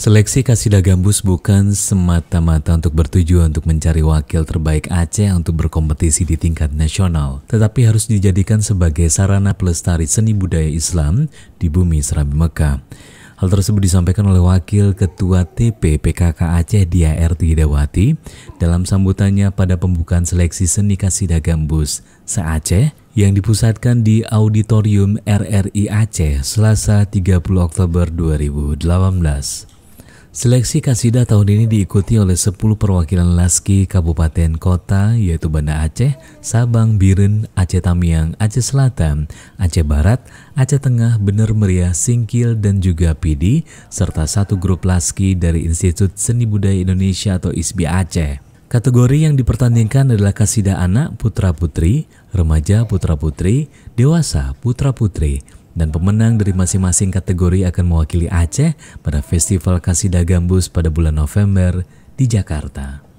Seleksi Kasida Gambus bukan semata-mata untuk bertujuan untuk mencari wakil terbaik Aceh untuk berkompetisi di tingkat nasional, tetapi harus dijadikan sebagai sarana pelestari seni budaya Islam di bumi Serambi Mekah. Hal tersebut disampaikan oleh Wakil Ketua TP PKK Aceh Dia RT Hidawati dalam sambutannya pada pembukaan seleksi seni Kasida Gambus se-Aceh yang dipusatkan di Auditorium RRI Aceh Selasa 30 Oktober 2018. Seleksi kasidah tahun ini diikuti oleh 10 perwakilan Laski Kabupaten Kota yaitu Banda Aceh, Sabang, Biren, Aceh Tamiang, Aceh Selatan, Aceh Barat, Aceh Tengah, Bener Meriah, Singkil, dan juga Pidi, serta satu grup Laski dari Institut Seni Budaya Indonesia atau ISBI Aceh. Kategori yang dipertandingkan adalah kasidah anak putra-putri, remaja putra-putri, dewasa putra-putri, dan pemenang dari masing-masing kategori akan mewakili Aceh pada Festival Kasidah Gambus pada bulan November di Jakarta.